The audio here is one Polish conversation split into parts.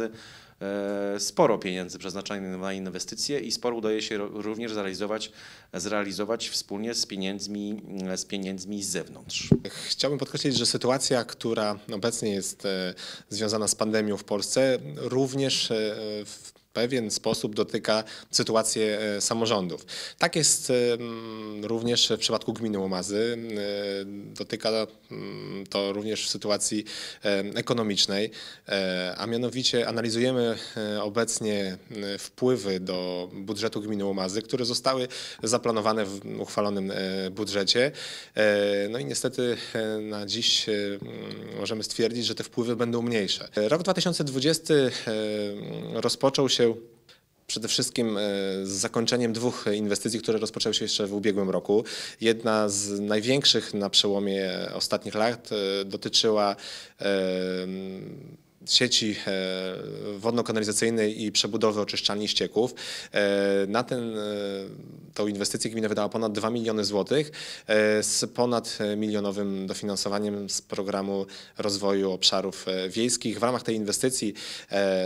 E, sporo pieniędzy przeznaczanych na inwestycje i sporo udaje się również zrealizować, zrealizować wspólnie z pieniędzmi, e, z pieniędzmi z zewnątrz. Chciałbym podkreślić, że sytuacja, która obecnie jest e, związana z pandemią w Polsce, również w pewien sposób dotyka sytuację e, samorządów. Tak jest również w przypadku gminy Łomazy. E, dotyka mm, to również w sytuacji e, ekonomicznej, a mianowicie analizujemy obecnie wpływy do budżetu gminy Łomazy, które zostały zaplanowane w uchwalonym budżecie. No i niestety na dziś możemy stwierdzić, że te wpływy będą mniejsze. Rok 2020 rozpoczął się przede wszystkim e, z zakończeniem dwóch inwestycji, które rozpoczęły się jeszcze w ubiegłym roku. Jedna z największych na przełomie ostatnich lat e, dotyczyła e, sieci e, wodno-kanalizacyjnej i przebudowy oczyszczalni ścieków. E, na ten, e, tą inwestycję gmina wydała ponad 2 miliony złotych z ponad milionowym dofinansowaniem z programu rozwoju obszarów wiejskich. W ramach tej inwestycji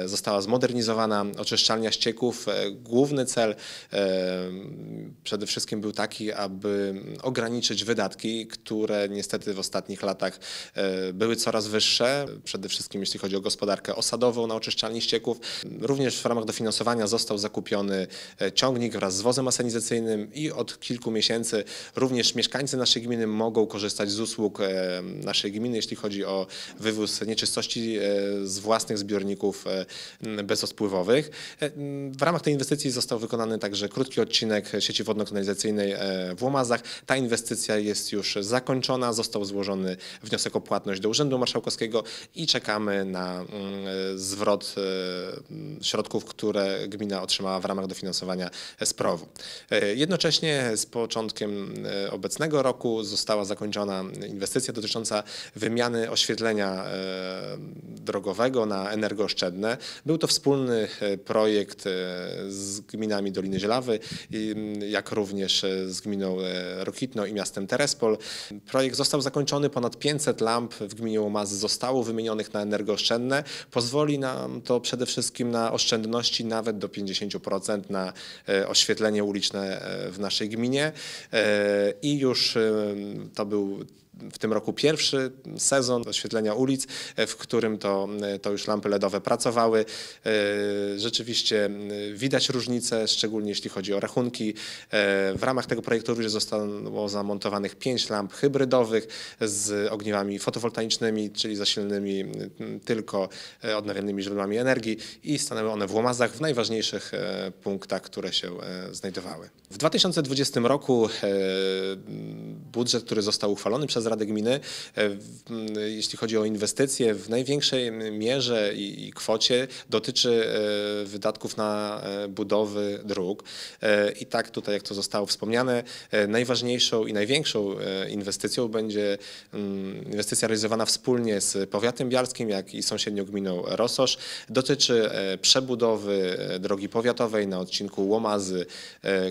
została zmodernizowana oczyszczalnia ścieków. Główny cel przede wszystkim był taki, aby ograniczyć wydatki, które niestety w ostatnich latach były coraz wyższe, przede wszystkim jeśli chodzi o gospodarkę osadową na oczyszczalni ścieków. Również w ramach dofinansowania został zakupiony e, ciągnik wraz z wozem asenizacyjnym i od kilku miesięcy również mieszkańcy naszej gminy mogą korzystać z usług e, naszej gminy, jeśli chodzi o wywóz nieczystości e, z własnych zbiorników bezospływowych. W ramach tej inwestycji został wykonany także krótki odcinek sieci wodno-kanalizacyjnej w Łomazach. Ta inwestycja jest już zakończona, został złożony wniosek o płatność do Urzędu Marszałkowskiego i czekamy na Y, zwrot y, środków, które gmina otrzymała w ramach dofinansowania SPROW-u. Y, jednocześnie z początkiem obecnego roku została zakończona inwestycja dotycząca wymiany oświetlenia drogowego na energooszczędne. Był to wspólny projekt z gminami Doliny Zielawy, jak również z gminą Rokitno i miastem Terespol. Projekt został zakończony, ponad 500 lamp w gminie Łomazy zostało wymienionych na energooszczędne. Pozwoli nam to przede wszystkim na oszczędności nawet do 50% na e, oświetlenie uliczne e, w naszej gminie e, i już to był w tym roku pierwszy sezon oświetlenia ulic, e, w którym to, e, to już lampy LEDowe pracowały. E, rzeczywiście widać różnice, szczególnie jeśli chodzi o rachunki. W ramach tego projektu również zostało zamontowanych pięć lamp hybrydowych z ogniwami fotowoltaicznymi, czyli zasilnymi tylko odnawialnymi źródłami energii i stanęły one w Łomazach w najważniejszych punktach, które się znajdowały. W 2020 roku budżet, który został uchwalony przez Rady Gminy, e, jeśli chodzi o inwestycje, w największej mierze i kwocie dotyczy e, wydatków na e, budowy dróg. I tak tutaj, jak to zostało wspomniane, najważniejszą i największą inwestycją będzie inwestycja realizowana wspólnie z powiatem bialskim, jak i sąsiednią gminą Rososz. Dotyczy przebudowy drogi powiatowej na odcinku Łomazy,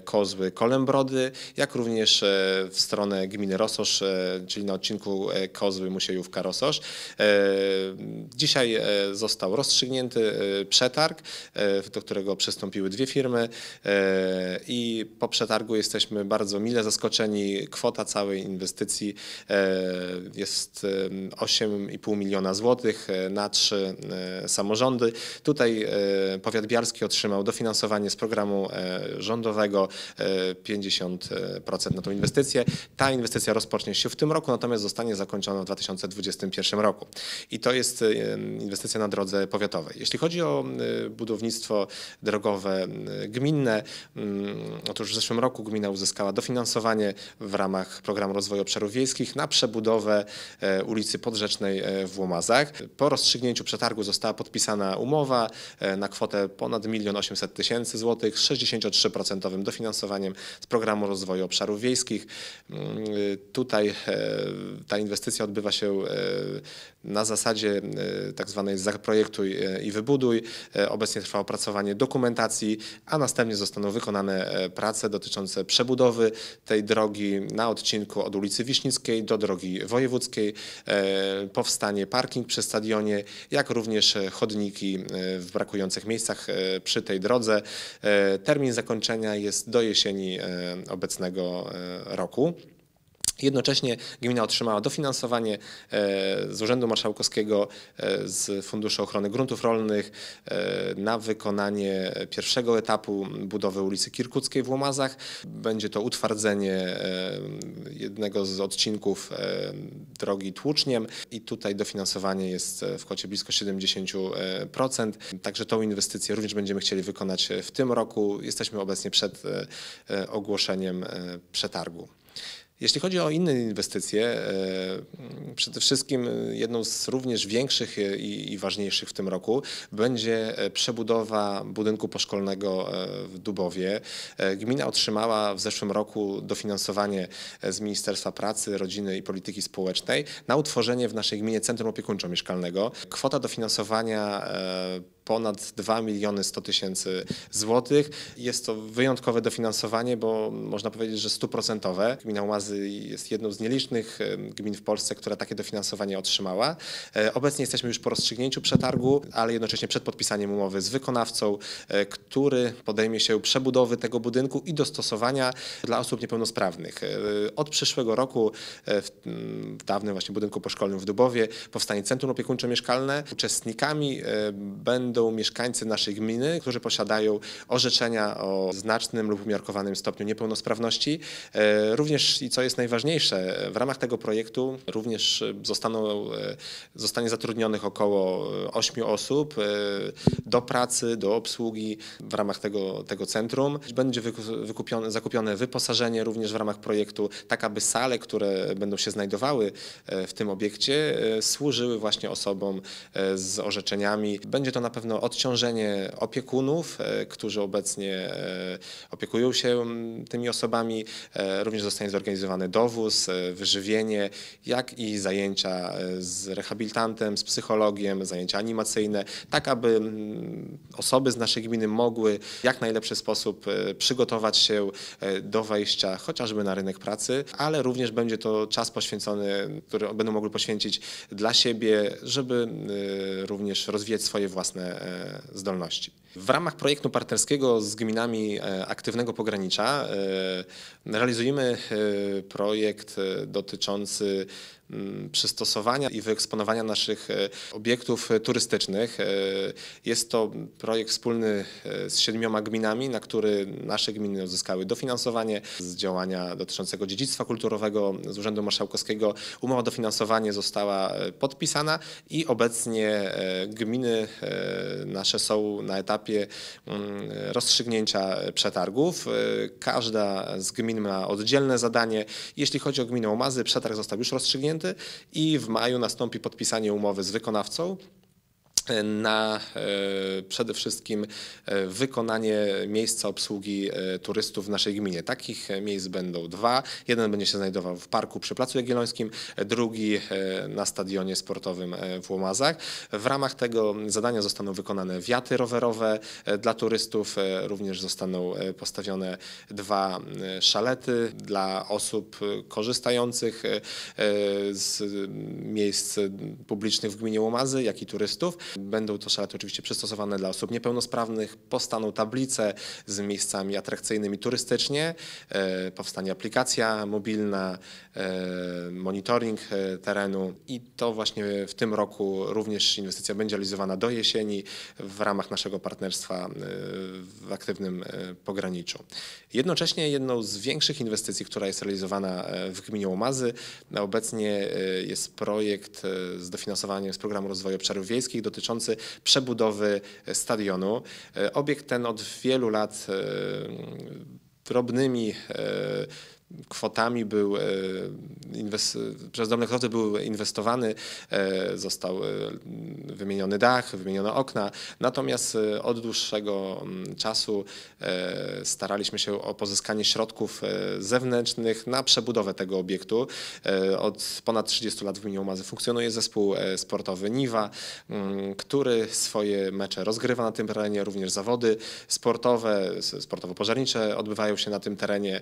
Kozły, kolembrody jak również w stronę gminy Rososz, czyli na odcinku e, Kozły Musiejówka Rososz. E, dzisiaj e, został rozstrzygnięty przetarg, do którego przystąpiły dwie firmy i po przetargu jesteśmy bardzo mile zaskoczeni. Kwota całej inwestycji jest 8,5 miliona złotych na trzy samorządy. Tutaj powiat biarski otrzymał dofinansowanie z programu rządowego 50% na tą inwestycję. Ta inwestycja rozpocznie się w tym roku, natomiast zostanie zakończona w 2021 roku. I to jest y, inwestycja na drodze powiatowej. Jeśli chodzi o y, budownictwo drogowe y, gminne, mm, otóż w zeszłym roku gmina uzyskała dofinansowanie w ramach programu rozwoju obszarów wiejskich na przebudowę ulicy Podrzecznej w Łomazach. Po rozstrzygnięciu przetargu została podpisana umowa na kwotę ponad 1 800 tysięcy złotych z 63% dofinansowaniem z programu rozwoju obszarów wiejskich. Mm, tutaj ta inwestycja odbywa się e, na zasadzie e, tak zwanej zaprojektuj e, i wybuduj. Obecnie trwa opracowanie dokumentacji, a następnie zostaną wykonane prace dotyczące przebudowy tej drogi na odcinku od ulicy Wiśnickiej do drogi wojewódzkiej, powstanie parking przy stadionie, jak również chodniki w brakujących miejscach przy tej drodze. Termin zakończenia jest do jesieni obecnego roku. Jednocześnie gmina otrzymała dofinansowanie e, z Urzędu Marszałkowskiego, e, z Funduszu Ochrony Gruntów Rolnych e, na wykonanie pierwszego etapu budowy ulicy Kirkuckiej w Łomazach. Będzie to utwardzenie jednego z odcinków drogi Tłuczniem i tutaj dofinansowanie jest w kwocie blisko 70%. Także tą inwestycję również będziemy chcieli wykonać w tym roku. Jesteśmy obecnie przed ogłoszeniem przetargu. Jeśli chodzi o inne inwestycje, e, przede wszystkim jedną z również większych i ważniejszych w tym roku będzie e, przebudowa budynku poszkolnego e, w Dubowie. Gmina otrzymała w zeszłym roku dofinansowanie z Ministerstwa Pracy, Rodziny i Polityki Społecznej na utworzenie w naszej gminie Centrum Opiekuńczo-Mieszkalnego. Kwota dofinansowania ponad 2 miliony 100 tysięcy złotych. Jest to wyjątkowe dofinansowanie, bo można powiedzieć, że stuprocentowe. Gmina Łazy jest jedną z nielicznych gmin w Polsce, która takie dofinansowanie otrzymała. E, obecnie jesteśmy już po rozstrzygnięciu przetargu, ale jednocześnie przed podpisaniem umowy z wykonawcą, e, który podejmie się przebudowy tego budynku i dostosowania dla osób niepełnosprawnych. E, od przyszłego roku w dawnym właśnie budynku poszkolnym w Dubowie powstanie Centrum Opiekuńczo-Mieszkalne. Uczestnikami będą będą mieszkańcy naszej gminy, którzy posiadają orzeczenia o znacznym lub umiarkowanym stopniu niepełnosprawności. E, również i co jest najważniejsze, w ramach tego projektu również zostaną, e, zostanie zatrudnionych około 8 e, osób do pracy, do obsługi w ramach tego, tego centrum. Będzie wykupione, zakupione wyposażenie również w ramach projektu, tak aby sale, które będą się znajdowały w tym obiekcie, służyły właśnie osobom z orzeczeniami. Będzie to na pewno pewno odciążenie opiekunów, e, którzy obecnie e, opiekują się tymi osobami. E, również zostanie zorganizowany dowóz, wyżywienie, jak i zajęcia z rehabilitantem, z psychologiem, zajęcia animacyjne, tak aby osoby z naszej gminy mogły w jak najlepszy sposób przygotować się do wejścia chociażby na rynek pracy, ale również będzie to czas poświęcony, który będą mogły poświęcić dla siebie, żeby również rozwijać swoje własne E, zdolności. W ramach projektu partnerskiego z gminami e, aktywnego pogranicza e, realizujemy projekt dotyczący Mm, przystosowania i wyeksponowania naszych e, obiektów e, turystycznych. E, jest to projekt wspólny z siedmioma gminami, na który nasze gminy uzyskały dofinansowanie z działania dotyczącego dziedzictwa kulturowego z Urzędu Marszałkowskiego. Umowa o dofinansowanie została podpisana i obecnie gminy nasze są na etapie mm, rozstrzygnięcia przetargów. Każda z gmin ma oddzielne zadanie. Jeśli chodzi o gminę Omazy, przetarg został już rozstrzygnięty i w maju nastąpi podpisanie umowy z wykonawcą na e, przede wszystkim e, wykonanie miejsca obsługi e, turystów w naszej gminie. Takich miejsc będą dwa. Jeden będzie się znajdował w parku przy Placu Jagiellońskim, drugi na stadionie sportowym w Łomazach. W ramach tego zadania zostaną wykonane wiaty rowerowe dla turystów, również zostaną postawione dwa szalety dla osób korzystających z miejsc publicznych w gminie Łomazy, jak i turystów. Będą to szalety oczywiście przystosowane dla osób niepełnosprawnych, powstaną tablice z miejscami atrakcyjnymi turystycznie, e, powstanie aplikacja mobilna, e, monitoring e, terenu i to właśnie w tym roku również inwestycja będzie realizowana do jesieni w ramach naszego partnerstwa w aktywnym pograniczu. Jednocześnie jedną z większych inwestycji, która jest realizowana w gminie Łomazy, obecnie jest projekt z dofinansowaniem z Programu Rozwoju Obszarów Wiejskich dotyczący dotyczący przebudowy stadionu. E, obiekt ten od wielu lat e, drobnymi e, kwotami był e, przez drobne kwoty był inwestowany, e, został e, wymieniony dach, wymieniono okna. Natomiast od dłuższego mm, czasu staraliśmy się o pozyskanie środków zewnętrznych na przebudowę tego obiektu. Od ponad 30 lat w gminie Umazy funkcjonuje zespół sportowy Niwa, mm, który swoje mecze rozgrywa na tym terenie, również zawody sportowe, sportowo-pożarnicze odbywają się na tym terenie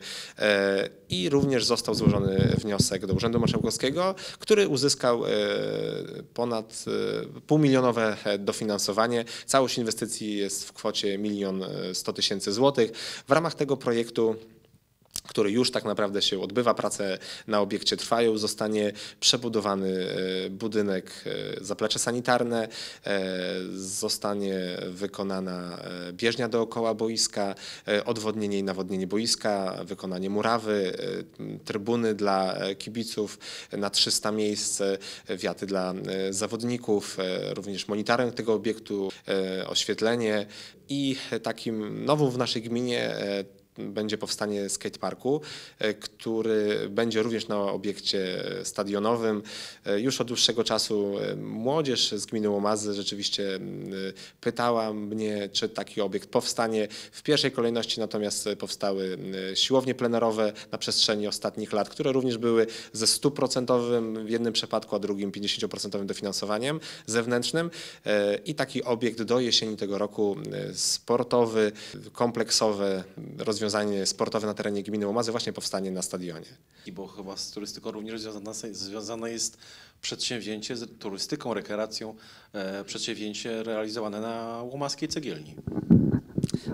i również został złożony wniosek do Urzędu Marszałkowskiego, który uzyskał e, ponad e, półmilionowe e, dofinansowanie. Całość inwestycji jest w kwocie 1 100 tysięcy złotych. W ramach tego projektu który już tak naprawdę się odbywa, prace na obiekcie trwają, zostanie przebudowany e, budynek, e, zaplecze sanitarne, e, zostanie wykonana bieżnia dookoła boiska, odwodnienie i nawodnienie boiska, wykonanie murawy, trybuny dla kibiców na 300 miejsc, wiaty dla zawodników, również monitoring tego obiektu, oświetlenie i takim nowym w naszej gminie będzie powstanie skateparku, e, który będzie również na obiekcie stadionowym. E, już od dłuższego czasu e, młodzież z gminy Łomazy rzeczywiście pytała mnie, czy taki obiekt powstanie. W pierwszej kolejności natomiast powstały siłownie plenerowe na przestrzeni ostatnich lat, które również były ze stuprocentowym w jednym przypadku, a drugim 50% dofinansowaniem zewnętrznym i taki obiekt do jesieni tego roku sportowy, kompleksowe rozwiązanie rozwiązanie sportowe na terenie gminy Łomazy właśnie powstanie na stadionie. I bo chyba z turystyką również związana, związane jest przedsięwzięcie z turystyką, rekreacją, e, przedsięwzięcie realizowane na Łomaskiej Cegielni.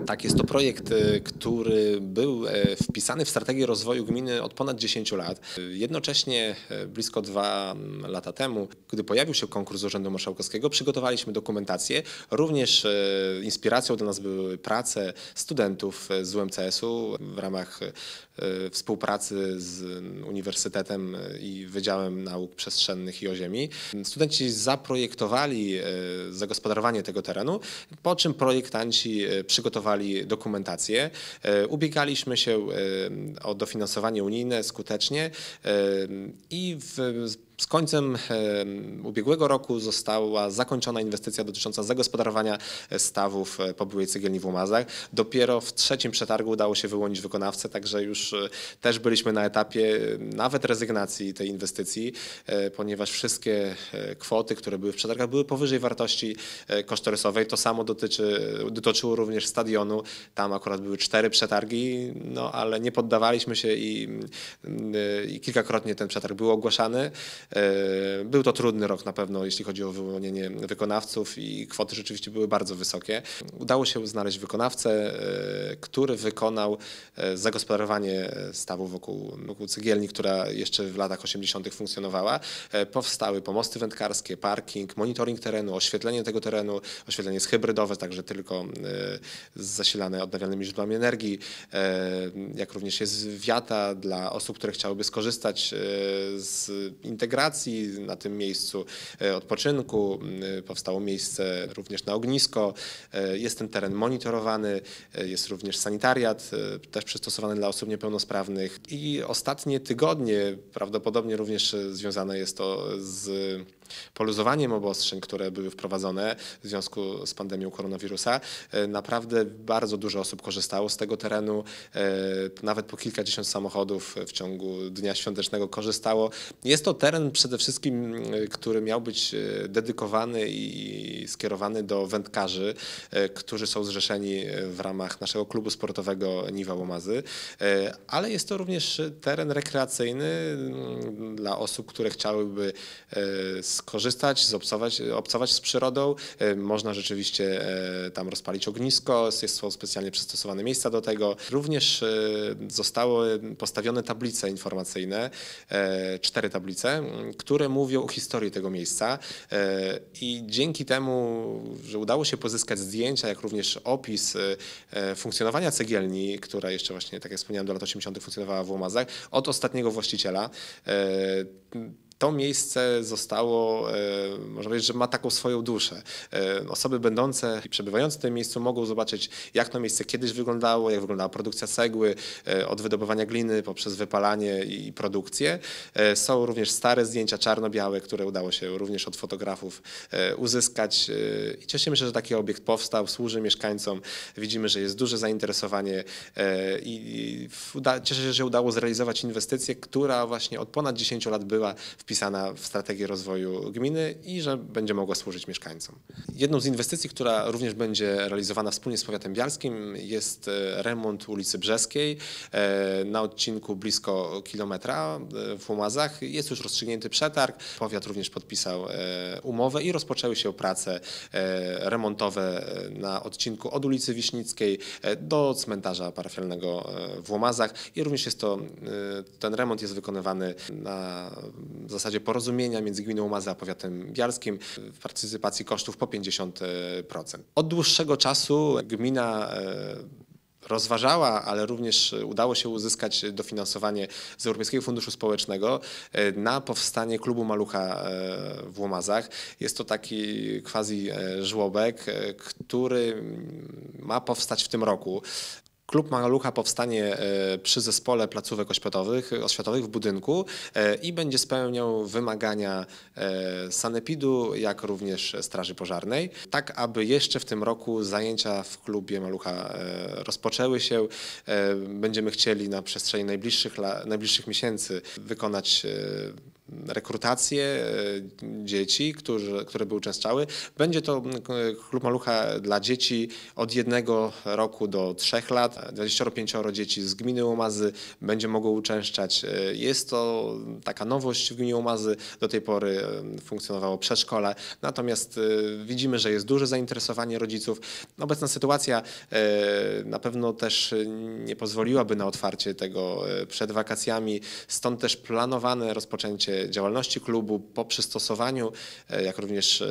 Tak, jest to projekt, y, który był e, wpisany w strategię rozwoju gminy od ponad 10 lat. Jednocześnie e, blisko dwa mm, lata temu, gdy pojawił się konkurs Urzędu Marszałkowskiego, przygotowaliśmy dokumentację. Również e, inspiracją dla nas były prace studentów z UMCS-u w ramach współpracy z mm, Uniwersytetem i Wydziałem Nauk Przestrzennych i o Ziemi. Studenci zaprojektowali zagospodarowanie tego terenu, po czym projektanci przygotowali przygotowali dokumentację. E, ubiegaliśmy się e, o dofinansowanie unijne skutecznie e, i w z końcem ubiegłego roku została zakończona inwestycja dotycząca zagospodarowania e, stawów e, po byłej cegielni w Umazach. Dopiero w trzecim przetargu udało się wyłonić wykonawcę, także już e, też byliśmy na etapie nawet rezygnacji tej inwestycji, ponieważ wszystkie kwoty, które były w przetargach, były powyżej wartości kosztorysowej. To samo dotyczy, dotyczyło również stadionu. Tam akurat były cztery przetargi, no ale nie poddawaliśmy się i, mm, i kilkakrotnie ten przetarg był ogłaszany. E, był to trudny rok na pewno, jeśli chodzi o wyłonienie wykonawców i kwoty rzeczywiście były bardzo wysokie. Udało się znaleźć wykonawcę, e, który wykonał e, zagospodarowanie stawu wokół, wokół cygielni, która jeszcze w latach 80. funkcjonowała. Powstały pomosty wędkarskie, parking, monitoring terenu, oświetlenie tego terenu. Oświetlenie jest hybrydowe, także tylko zasilane odnawialnymi źródłami energii, jak również jest wiata dla osób, które chciałyby skorzystać z integracji restauracji na tym miejscu e, odpoczynku, mm, powstało miejsce również na ognisko, e, jest ten teren monitorowany, e, jest również sanitariat, też przystosowany dla osób niepełnosprawnych i ostatnie tygodnie, prawdopodobnie również związane jest to z poluzowaniem obostrzeń, które były wprowadzone w związku z pandemią koronawirusa, e, naprawdę bardzo dużo osób korzystało z tego terenu. E, nawet po kilkadziesiąt samochodów w ciągu dnia świątecznego korzystało. Jest to teren przede wszystkim, e, który miał być dedykowany i skierowany do wędkarzy, którzy są zrzeszeni w ramach naszego klubu sportowego Niwa Łomazy, ale jest to również teren rekreacyjny mm, dla osób, które chciałyby skorzystać skorzystać, zobcować, obcować z przyrodą. E, można rzeczywiście e, tam rozpalić ognisko, są specjalnie przystosowane miejsca do tego. Również e, zostały postawione tablice informacyjne, cztery tablice, które mówią o historii tego miejsca i dzięki temu, że udało się pozyskać zdjęcia, jak również opis funkcjonowania cegielni, która jeszcze właśnie, tak jak wspomniałem, do lat 80. funkcjonowała w Łomazach, od ostatniego właściciela to miejsce zostało, e, można powiedzieć, że ma taką swoją duszę. E, osoby będące i przebywające w tym miejscu mogą zobaczyć, jak to miejsce kiedyś wyglądało, jak wyglądała produkcja cegły, e, od wydobywania gliny poprzez wypalanie i produkcję. Są również stare zdjęcia czarno-białe, które udało się również od fotografów uzyskać. I cieszymy się, że taki obiekt powstał, służy mieszkańcom. Widzimy, że jest duże zainteresowanie i cieszę się, że udało zrealizować inwestycję, która właśnie od ponad 10 lat była wpisana wpisana w strategię rozwoju gminy i że będzie mogła służyć mieszkańcom. Jedną z inwestycji, która również będzie realizowana wspólnie z powiatem bialskim jest e, remont ulicy Brzeskiej e, na odcinku blisko kilometra e, w Łomazach. Jest już rozstrzygnięty przetarg, powiat również podpisał umowę i rozpoczęły się prace remontowe na odcinku od ulicy Wiśnickiej do cmentarza parafialnego w Łomazach i również jest to, ten remont jest wykonywany na w zasadzie porozumienia między gminą Mazy a powiatem bialskim w partycypacji kosztów po 50%. Od dłuższego czasu gmina e, rozważała, ale również udało się uzyskać dofinansowanie z Europejskiego Funduszu Społecznego e, na powstanie klubu malucha e, w Łomazach. Jest to taki quasi żłobek, który ma powstać w tym roku. Klub Malucha powstanie e, przy zespole placówek oświatowych, oświatowych w budynku e, i będzie spełniał wymagania e, sanepidu, jak również Straży Pożarnej, tak aby jeszcze w tym roku zajęcia w klubie Malucha rozpoczęły się. Będziemy chcieli na przestrzeni najbliższych, najbliższych miesięcy wykonać rekrutację e, dzieci, którzy, które były uczęszczały. Będzie to klub malucha dla dzieci od jednego roku do trzech lat. 25 dzieci z gminy Łomazy będzie mogło uczęszczać. E, jest to taka nowość w gminie Łomazy. Do tej pory e, funkcjonowało przedszkole. Natomiast widzimy, że jest duże zainteresowanie rodziców. Obecna sytuacja na pewno też nie pozwoliłaby na otwarcie tego przed wakacjami. Stąd też planowane rozpoczęcie działalności klubu, po przystosowaniu, e, jak również e,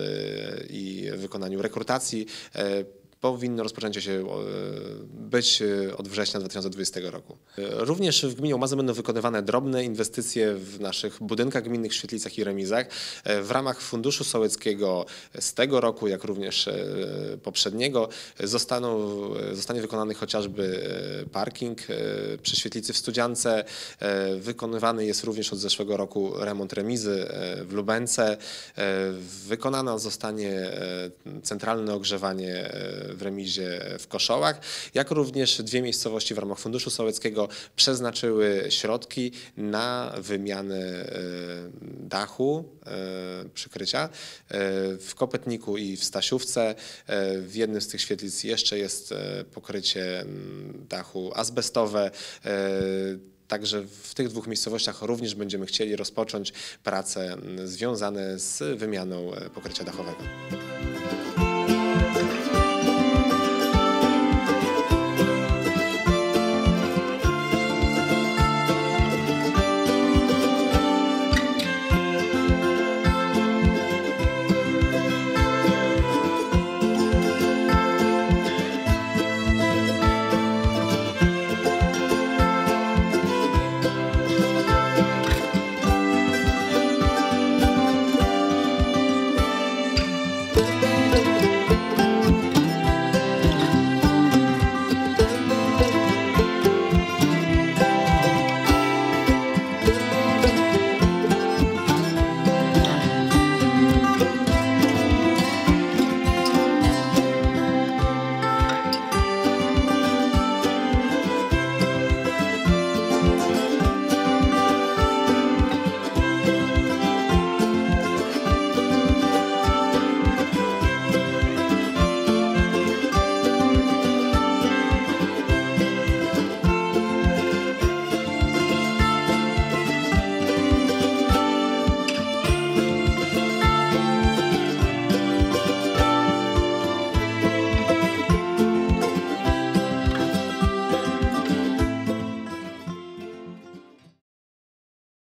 i wykonaniu rekrutacji e, powinno rozpoczęcie się e, być e, od września 2020 roku. E, również w gminie Łomaz będą wykonywane drobne inwestycje w naszych budynkach gminnych, świetlicach i remizach w ramach Funduszu Sołeckiego z tego roku, jak również poprzedniego zostaną, zostanie wykonany chociażby parking przy świetlicy w Studziance. Wykonywany jest również od zeszłego roku remont remizy w Lubence. Wykonana zostanie centralne ogrzewanie w remizie w Koszołach, jak również dwie miejscowości w ramach Funduszu Sołeckiego przeznaczyły środki na wymianę e, dachu, e, przykrycia. E, w Kopetniku i w Stasiówce w jednym z tych świetlic jeszcze jest pokrycie mm, dachu azbestowe. Także w tych dwóch miejscowościach również będziemy chcieli rozpocząć prace mm, związane z wymianą pokrycia dachowego.